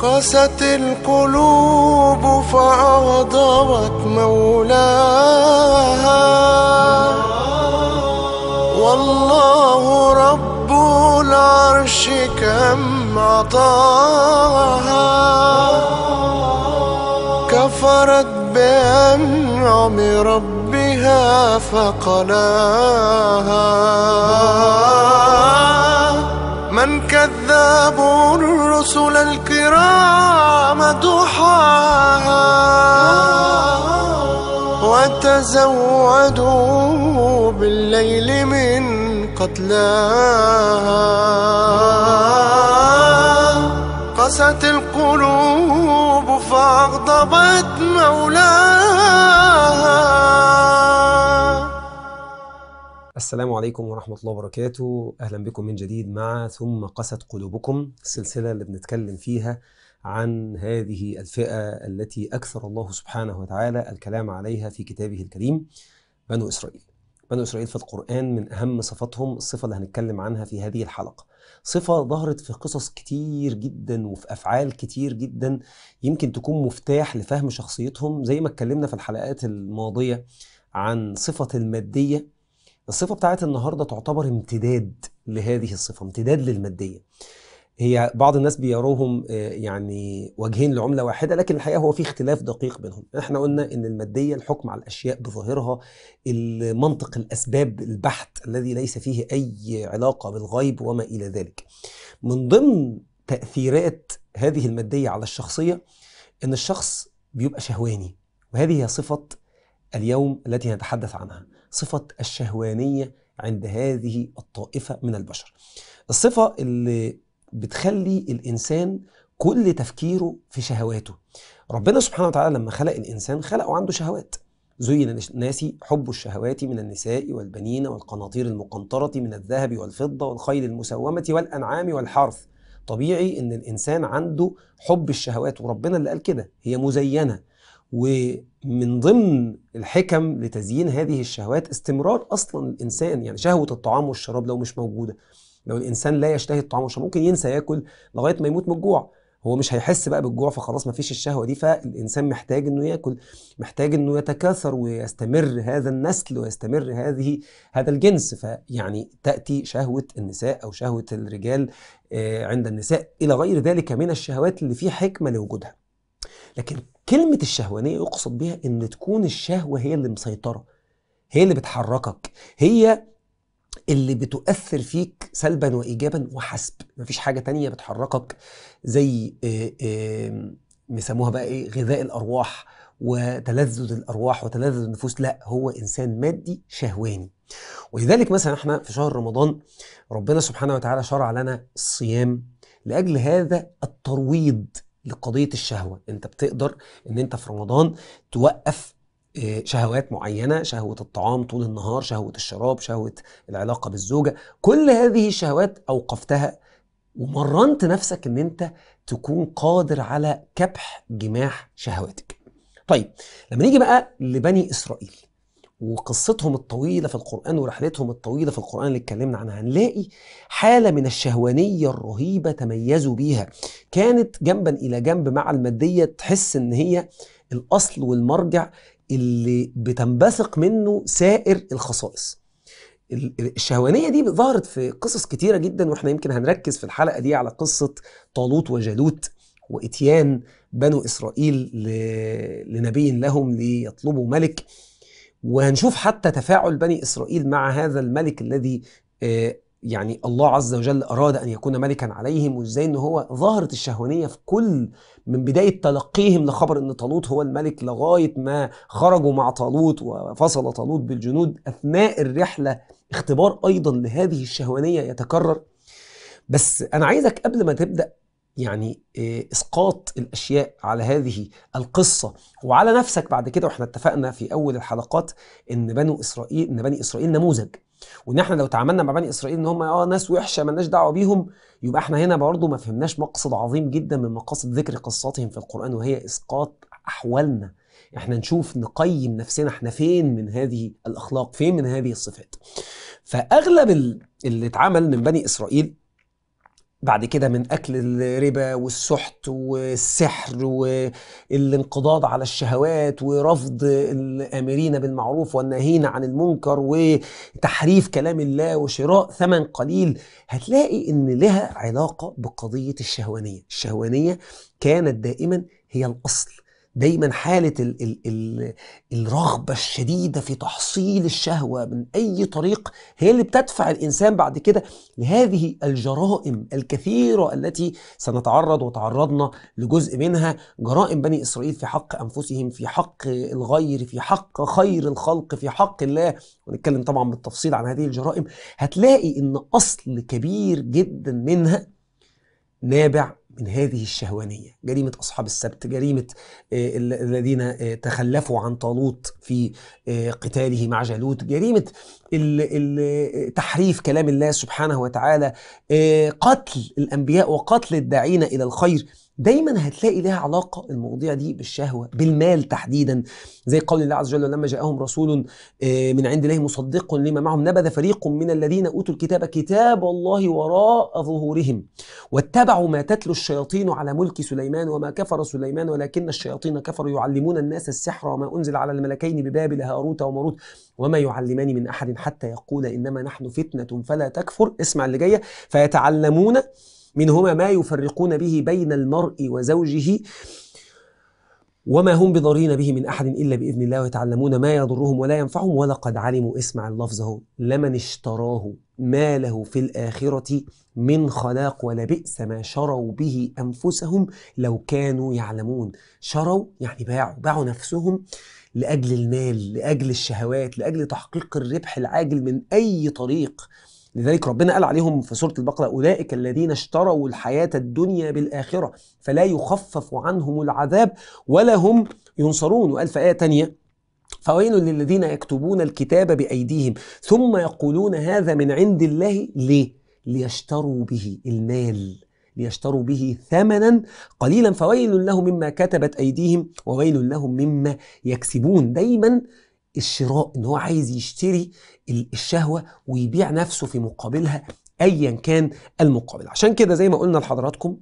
قست القلوب فأغضبت مولاها والله رب العرش كم عطاها كفرت بأنعم ربها فقلاها كذابوا الرسل الكرام ضحاها وتزودوا بالليل من قتلاها قست القلوب فأغضبت مولاها السلام عليكم ورحمة الله وبركاته أهلا بكم من جديد مع ثم قست قلوبكم السلسلة اللي بنتكلم فيها عن هذه الفئة التي أكثر الله سبحانه وتعالى الكلام عليها في كتابه الكريم بنو إسرائيل بنو إسرائيل في القرآن من أهم صفاتهم الصفة اللي هنتكلم عنها في هذه الحلقة صفة ظهرت في قصص كتير جدا وفي أفعال كتير جدا يمكن تكون مفتاح لفهم شخصيتهم زي ما اتكلمنا في الحلقات الماضية عن صفة المادية الصفة بتاعت النهاردة تعتبر امتداد لهذه الصفة امتداد للمادية هي بعض الناس بيروهم آه، يعني وجهين لعملة واحدة لكن الحقيقة هو في اختلاف دقيق بينهم احنا قلنا ان المادية الحكم على الأشياء بظاهرها المنطق الأسباب البحت الذي ليس فيه أي علاقة بالغيب وما إلى ذلك من ضمن تأثيرات هذه المادية على الشخصية ان الشخص بيبقى شهواني وهذه هي صفة اليوم التي نتحدث عنها صفة الشهوانية عند هذه الطائفة من البشر الصفة اللي بتخلي الإنسان كل تفكيره في شهواته ربنا سبحانه وتعالى لما خلق الإنسان خلقه عنده شهوات زين للناس حب الشهوات من النساء والبنين والقناطير المقنطرة من الذهب والفضة والخيل المسومة والأنعام والحرث طبيعي ان الانسان عنده حب الشهوات وربنا اللي قال كده هي مزينه ومن ضمن الحكم لتزيين هذه الشهوات استمرار اصلا الانسان يعني شهوه الطعام والشراب لو مش موجوده لو الانسان لا يشتهي الطعام والشراب ممكن ينسى ياكل لغايه ما يموت من الجوع هو مش هيحس بقى بالجوع فخلاص مفيش الشهوه دي فالانسان محتاج انه ياكل محتاج انه يتكاثر ويستمر هذا النسل ويستمر هذه هذا الجنس فيعني تاتي شهوه النساء او شهوه الرجال آه، عند النساء الى غير ذلك من الشهوات اللي في حكمه لوجودها لكن كلمة الشهوانية يقصد بها إن تكون الشهوة هي اللي مسيطرة هي اللي بتحركك هي اللي بتؤثر فيك سلبا وإيجابا وحسب مفيش حاجة تانية بتحركك زي آه، بيسموها بقى إيه غذاء الأرواح وتلذذ الأرواح وتلذذ النفوس لا هو إنسان مادي شهواني ولذلك مثلا احنا في شهر رمضان ربنا سبحانه وتعالى شرع لنا الصيام لأجل هذا الترويض لقضيه الشهوه انت بتقدر ان انت في رمضان توقف آه، شهوات معينة شهوة الطعام طول النهار شهوة الشراب شهوة العلاقة بالزوجة كل هذه الشهوات أوقفتها ومرنت نفسك ان انت تكون قادر على كبح جماح شهواتك طيب لما نيجي بقى لبني اسرائيل وقصتهم الطويله في القران ورحلتهم الطويله في القران اللي اتكلمنا عنها هنلاقي حاله من الشهوانيه الرهيبه تميزوا بيها كانت جنبا الى جنب مع الماديه تحس ان هي الاصل والمرجع اللي بتنبثق منه سائر الخصائص الشهوانيه دي ظهرت في قصص كتيره جدا واحنا يمكن هنركز في الحلقه دي على قصه طالوت وجالوت واتيان بنو اسرائيل لنبي لهم ليطلبوا ملك وهنشوف حتى تفاعل بني إسرائيل مع هذا الملك الذي آه، يعني الله عز وجل أراد أن يكون ملكا عليهم وإزاي إن هو ظهرت الشهوانية في كل من بداية تلقيهم لخبر إن طالوت هو الملك لغاية ما خرجوا مع طالوت وفصل طالوت بالجنود أثناء الرحلة اختبار أيضا لهذه الشهوانية يتكرر بس أنا عايزك قبل ما تبدأ يعني آه، اسقاط الاشياء على هذه القصه وعلى نفسك بعد كده واحنا اتفقنا في اول الحلقات ان بنو اسرائيل ان بني اسرائيل نموذج وان احنا لو تعاملنا مع بني اسرائيل ان هم اه ناس وحشه مالناش دعوه بيهم يبقى احنا هنا برضه ما فهمناش مقصد عظيم جدا من مقاصد ذكر قصتهم في القران وهي اسقاط احوالنا احنا نشوف نقيم نفسنا احنا فين من هذه الاخلاق فين من هذه الصفات فاغلب اللي اتعمل من بني اسرائيل بعد كده من أكل الربا والسحت والسحر والانقضاض على الشهوات ورفض الآمرين بالمعروف والناهين عن المنكر وتحريف كلام الله وشراء ثمن قليل هتلاقي إن لها علاقة بقضية الشهوانية الشهوانية كانت دائما هي الأصل دايما حالة الـ الـ الـ الرغبة الشديدة في تحصيل الشهوة من أي طريق هي اللي بتدفع الإنسان بعد كده لهذه الجرائم الكثيرة التي سنتعرض وتعرضنا لجزء منها جرائم بني إسرائيل في حق أنفسهم في حق الغير في حق خير الخلق في حق الله ونتكلم طبعا بالتفصيل عن هذه الجرائم هتلاقي إن أصل كبير جدا منها نابع من هذه الشهوانية جريمة أصحاب السبت جريمة آه، الذين آه، تخلفوا عن طالوت في آه، قتاله مع جالوت جريمة تحريف كلام الله سبحانه وتعالى قتل الأنبياء وقتل الداعين إلى الخير دايما هتلاقي لها علاقه المواضيع دي بالشهوه بالمال تحديدا زي قول الله عز وجل لما جاءهم رسول آه، من عند الله مصدق لما معهم نبذ فريق من الذين اوتوا الكتاب كتاب الله وراء ظهورهم واتبعوا ما تتلو الشياطين على ملك سليمان وما كفر سليمان ولكن الشياطين كفروا يعلمون الناس السحر وما انزل على الملكين ببابل هاروت وماروت وما يعلمان من احد حتى يقول انما نحن فتنه فلا تكفر اسمع اللي جايه فيتعلمون منهما ما يفرقون به بين المرء وزوجه وما هم بضارين به من أحد إلا بإذن الله ويتعلمون ما يضرهم ولا ينفعهم ولقد علموا اسمع اللفظ اهو لمن اشتراه ما له في الآخرة من خلاق ولبئس ما شروا به أنفسهم لو كانوا يعلمون شروا يعني باعوا باعوا نفسهم لأجل المال لأجل الشهوات لأجل تحقيق الربح العاجل من أي طريق لذلك ربنا قال عليهم في سورة البقرة أولئك الذين اشتروا الحياة الدنيا بالآخرة فلا يخفف عنهم العذاب ولا هم ينصرون وقال في آية تانية فويل للذين يكتبون الكتاب بأيديهم ثم يقولون هذا من عند الله ليه؟ ليشتروا به المال ليشتروا به ثمنا قليلا فويل لهم مما كتبت أيديهم وويل لهم مما يكسبون دايما الشراء ان هو عايز يشتري الشهوه ويبيع نفسه في مقابلها ايا كان المقابل عشان كده زي ما قلنا لحضراتكم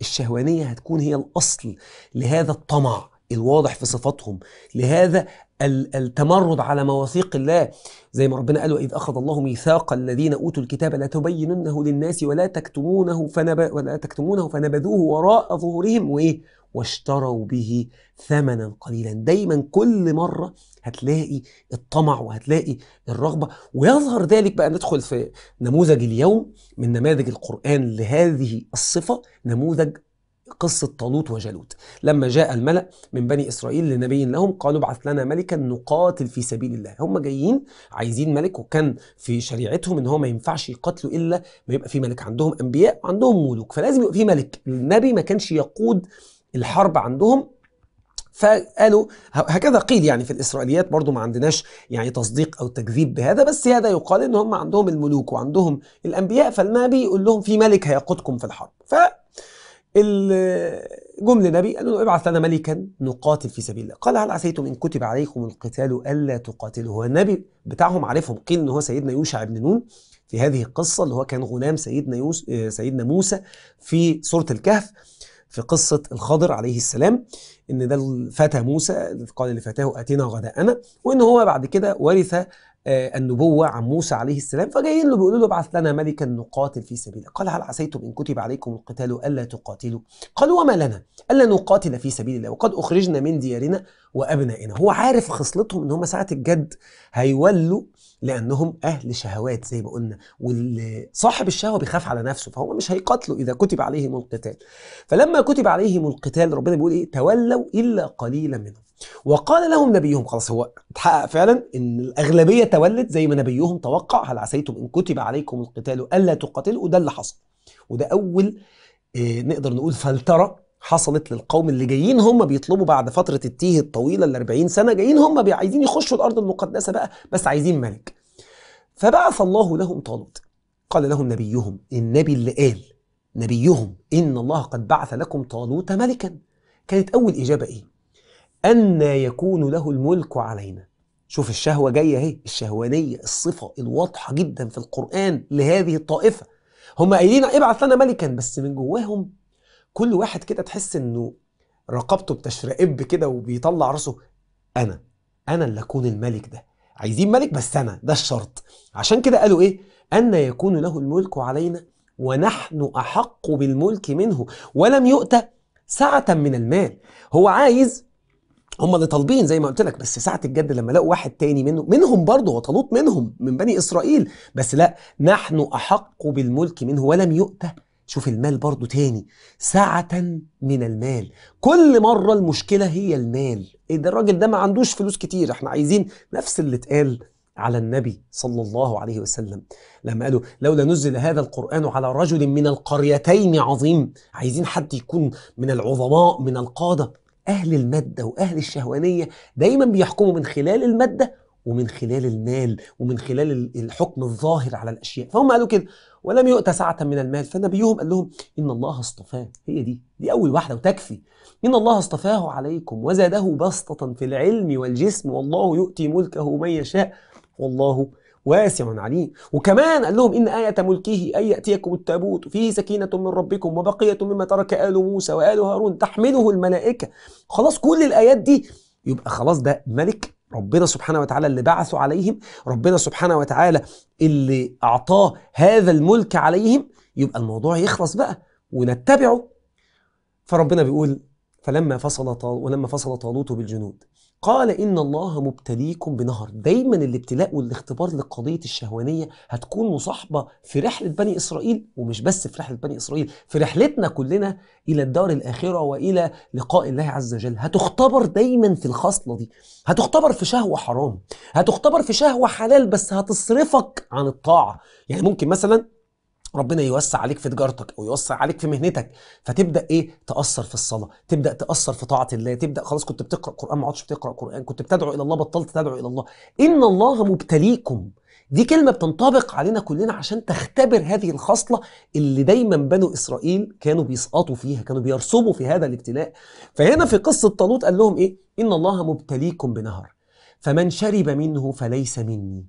الشهوانيه هتكون هي الاصل لهذا الطمع الواضح في صفاتهم لهذا التمرد على مواثيق الله زي ما ربنا قال واذ اخذ الله ميثاق الذين اوتوا الكتاب لا تبيننه للناس ولا تكتمونه فنب... ولا تكتمونه فنبذوه وراء ظهورهم وايه واشتروا به ثمنا قليلا دايما كل مره هتلاقي الطمع وهتلاقي الرغبه ويظهر ذلك بقى ندخل في نموذج اليوم من نماذج القران لهذه الصفه نموذج قصة طالوت وجالوت لما جاء الملأ من بني إسرائيل لنبي لهم قالوا ابعث لنا ملكا نقاتل في سبيل الله هم جايين عايزين ملك وكان في شريعتهم ان هو ما ينفعش يقاتلوا إلا ما يبقى في ملك عندهم أنبياء وعندهم ملوك فلازم يبقى في ملك النبي ما كانش يقود الحرب عندهم فقالوا هكذا قيل يعني في الاسرائيليات برضو ما عندناش يعني تصديق او تكذيب بهذا بس هذا يقال ان هم عندهم الملوك وعندهم الانبياء فالنبي يقول لهم في ملك هيقودكم في الحرب ف جم النبي قالوا له ابعث لنا ملكا نقاتل في سبيل الله قال هل عسيتم ان كتب عليكم القتال الا تقاتلوا هو النبي بتاعهم عارفهم قيل ان هو سيدنا يوشع بن نون في هذه القصه اللي هو كان غلام سيدنا يوس... آه، سيدنا موسى في سوره الكهف في قصة الخضر عليه السلام إن ده الفتى موسى قال لفتاه أتينا غداءنا وإن هو بعد كده ورث آه، النبوة عن موسى عليه السلام فجايين له بيقولوا له ابعث لنا ملكا نقاتل في سبيله قال هل عسيتم إن كتب عليكم القتال ألا تقاتلوا قالوا وما لنا ألا نقاتل في سبيل الله وقد أخرجنا من ديارنا وأبنائنا هو عارف خصلتهم إن هم ساعة الجد هيولوا لأنهم أهل شهوات زي ما قلنا وصاحب الشهوة بيخاف على نفسه فهم مش هيقاتلوا إذا كتب عليهم القتال فلما كتب عليهم القتال ربنا بيقول إيه تولوا إلا قليلا منهم وقال لهم نبيهم خلاص هو اتحقق فعلا ان الاغلبيه تولت زي ما نبيهم توقع هل عسيتم ان كتب عليكم القتال الا تقاتلوا وده اللي حصل وده اول إيه نقدر نقول فلتره حصلت للقوم اللي جايين هم بيطلبوا بعد فتره التيه الطويله ال 40 سنه جايين هم عايزين يخشوا الارض المقدسه بقى بس عايزين ملك فبعث الله لهم طالوت قال لهم نبيهم النبي اللي قال نبيهم ان الله قد بعث لكم طالوت ملكا كانت اول اجابه ايه أن يكون له الملك علينا شوف الشهوة جاية اهي الشهوانية الصفة الواضحة جدا في القرآن لهذه الطائفة هم قايلين ابعث لنا ملكا بس من جواهم كل واحد كده تحس انه رقبته بتشرقب كده وبيطلع راسه انا انا اللي اكون الملك ده عايزين ملك بس انا ده الشرط عشان كده قالوا ايه ان يكون له الملك علينا ونحن احق بالملك منه ولم يؤت سعه من المال هو عايز هم اللي طالبين زي ما قلت لك بس ساعة الجد لما لقوا واحد تاني منه منهم برضه وطالوت منهم من بني إسرائيل بس لا نحن أحق بالملك منه ولم يؤتى شوف المال برضه تاني سعة من المال كل مرة المشكلة هي المال إيه ده الراجل ده ما عندوش فلوس كتير احنا عايزين نفس اللي اتقال على النبي صلى الله عليه وسلم لما قالوا لولا نزل هذا القرآن على رجل من القريتين عظيم عايزين حد يكون من العظماء من القادة أهل المادة وأهل الشهوانية دايما بيحكموا من خلال المادة ومن خلال المال ومن خلال الحكم الظاهر على الأشياء فهم قالوا كده ولم يؤت سعة من المال فنبيهم قال لهم إن الله اصطفاه هي دي دي أول واحدة وتكفي إن الله اصطفاه عليكم وزاده بسطة في العلم والجسم والله يؤتي ملكه من يشاء والله واسع عليم وكمان قال لهم إن آية ملكه أن يأتيكم التابوت فيه سكينة من ربكم وبقية مما ترك آل موسى وآل هارون تحمله الملائكة خلاص كل الآيات دي يبقى خلاص ده ملك ربنا سبحانه وتعالى اللي بعثه عليهم ربنا سبحانه وتعالى اللي أعطاه هذا الملك عليهم يبقى الموضوع يخلص بقى ونتبعه فربنا بيقول فلما فصل ولما فصل طالوت بالجنود قال إن الله مبتليكم بنهر دايما الابتلاء والاختبار للقضية الشهوانية هتكون مصاحبة في رحلة بني إسرائيل ومش بس في رحلة بني إسرائيل في رحلتنا كلنا إلى الدار الآخرة وإلى لقاء الله عز وجل هتختبر دايما في الخصلة دي هتختبر في شهوة حرام هتختبر في شهوة حلال بس هتصرفك عن الطاعة يعني ممكن مثلا ربنا يوسع عليك في تجارتك او يوسع عليك في مهنتك فتبدا ايه تاثر في الصلاه تبدا تاثر في طاعه الله تبدا خلاص كنت بتقرا قران ما عدتش بتقرا قران كنت بتدعو الى الله بطلت تدعو الى الله ان الله مبتليكم دي كلمة بتنطبق علينا كلنا عشان تختبر هذه الخصلة اللي دايما بنو إسرائيل كانوا بيسقطوا فيها كانوا بيرسبوا في هذا الابتلاء فهنا في قصة طالوت قال لهم إيه إن الله مبتليكم بنهر فمن شرب منه فليس مني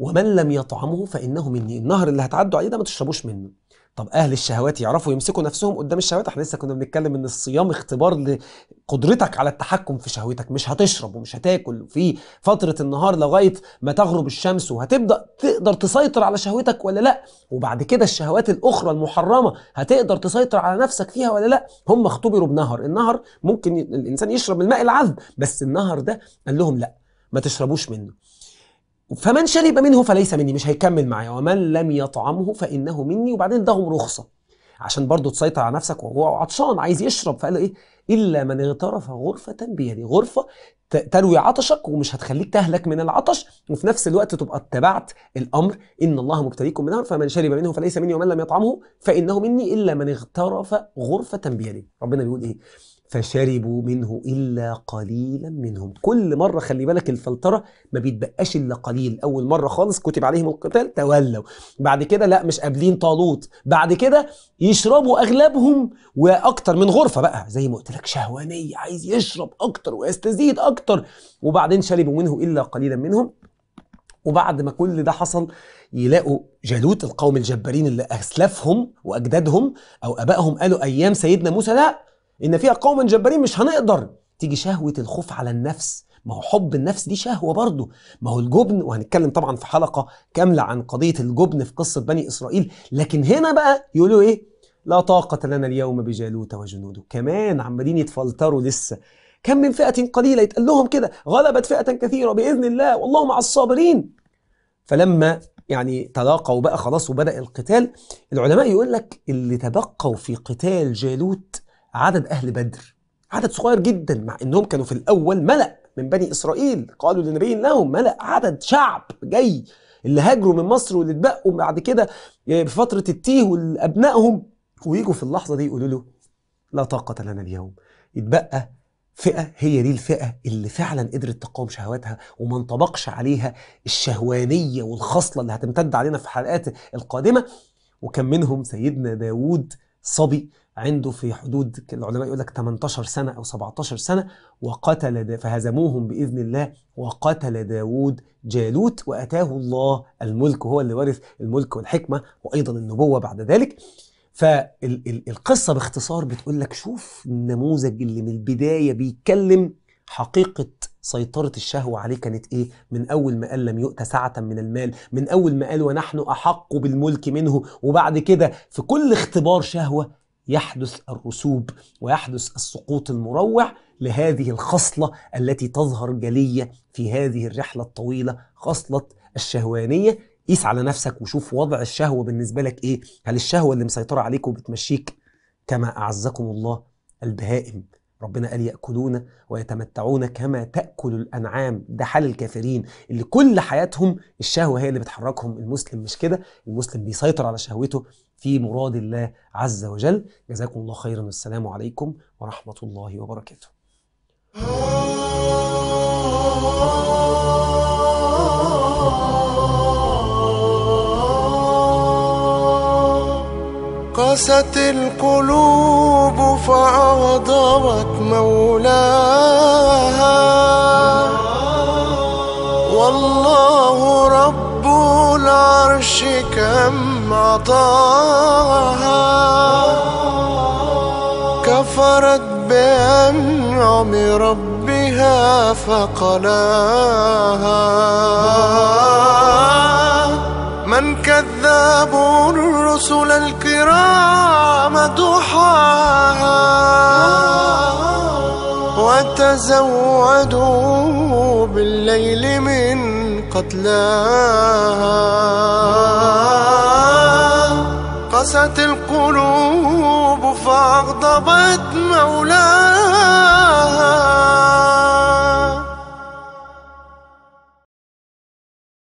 ومن لم يطعمه فانه مني النهر اللي هتعدوا عليه ده ما تشربوش منه طب اهل الشهوات يعرفوا يمسكوا نفسهم قدام الشهوات احنا لسه كنا بنتكلم ان الصيام اختبار لقدرتك على التحكم في شهوتك مش هتشرب ومش هتاكل في فتره النهار لغايه ما تغرب الشمس وهتبدا تقدر تسيطر على شهوتك ولا لا وبعد كده الشهوات الاخرى المحرمه هتقدر تسيطر على نفسك فيها ولا لا هم اختبروا بنهر النهر ممكن الانسان يشرب الماء العذب بس النهر ده قال لهم لا ما تشربوش منه فمن شرب منه فليس مني مش هيكمل معايا ومن لم يطعمه فانه مني وبعدين اداهم رخصه عشان برضه تسيطر على نفسك وهو عطشان عايز يشرب فقال له ايه الا من اغترف غرفه بيدي غرفه تروي عطشك ومش هتخليك تهلك من العطش وفي نفس الوقت تبقى اتبعت الامر ان الله مبتليكم بنهر فمن شرب منه فليس مني ومن لم يطعمه فانه مني الا من اغترف غرفه بيدي ربنا بيقول ايه فشربوا منه إلا قليلا منهم كل مرة خلي بالك الفلترة ما بيتبقاش إلا قليل أول مرة خالص كتب عليهم القتال تولوا بعد كده لا مش قابلين طالوت بعد كده يشربوا أغلبهم وأكتر من غرفة بقى زي ما قلت لك شهوانية عايز يشرب أكتر ويستزيد أكتر وبعدين شربوا منه إلا قليلا منهم وبعد ما كل ده حصل يلاقوا جالوت القوم الجبارين اللي أسلافهم وأجدادهم أو أبائهم قالوا أيام سيدنا موسى لا ان فيها قوما جبارين مش هنقدر تيجي شهوه الخوف على النفس ما هو حب النفس دي شهوه برضه ما هو الجبن وهنتكلم طبعا في حلقه كامله عن قضيه الجبن في قصه بني اسرائيل لكن هنا بقى يقولوا ايه لا طاقه لنا اليوم بجالوت وجنوده كمان عمالين يتفلتروا لسه كم من فئه قليله يتقال لهم كده غلبت فئه كثيره باذن الله والله مع الصابرين فلما يعني تلاقوا بقى خلاص وبدا القتال العلماء يقول لك اللي تبقوا في قتال جالوت عدد أهل بدر عدد صغير جدا مع انهم كانوا في الاول ملأ من بني اسرائيل قالوا لنبي لهم ملأ عدد شعب جاي اللي هاجروا من مصر واللي اتبقوا بعد كده آه، بفتره التيه ولابنائهم ويجوا في اللحظه دي يقولوا له لا طاقه لنا اليوم يتبقى فئه هي دي الفئه اللي فعلا قدرت تقاوم شهواتها وما انطبقش عليها الشهوانيه والخصله اللي هتمتد علينا في الحلقات القادمه وكان منهم سيدنا داوود صبي عنده في حدود العلماء يقول لك 18 سنة أو 17 سنة وقتل فهزموهم بإذن الله وقتل داود جالوت وأتاه الله الملك هو اللي ورث الملك والحكمة وأيضا النبوة بعد ذلك فالقصة باختصار بتقول لك شوف النموذج اللي من البداية بيتكلم حقيقة سيطرة الشهوة عليه كانت إيه؟ من أول ما قال لم يؤت سعة من المال، من أول ما قال ونحن أحق بالملك منه، وبعد كده في كل اختبار شهوة يحدث الرسوب ويحدث السقوط المروع لهذه الخصلة التي تظهر جلية في هذه الرحلة الطويلة خصلة الشهوانية قيس على نفسك وشوف وضع الشهوة بالنسبة لك إيه هل الشهوة اللي مسيطرة عليك وبتمشيك كما أعزكم الله البهائم ربنا قال يأكلون ويتمتعون كما تأكل الأنعام ده حال الكافرين اللي كل حياتهم الشهوة هي اللي بتحركهم المسلم مش كده المسلم بيسيطر على شهوته في مراد الله عز وجل جزاكم الله خيرا والسلام عليكم ورحمة الله وبركاته قست القلوب فأغضبت مولاها والله رب العرش كم عطاها كفرت بأنعم ربها فقلاها من كذاب الرسل الكرام ضحاها وتزودوا بالليل من قتلاها قاست القلوب فأغضبت مولاها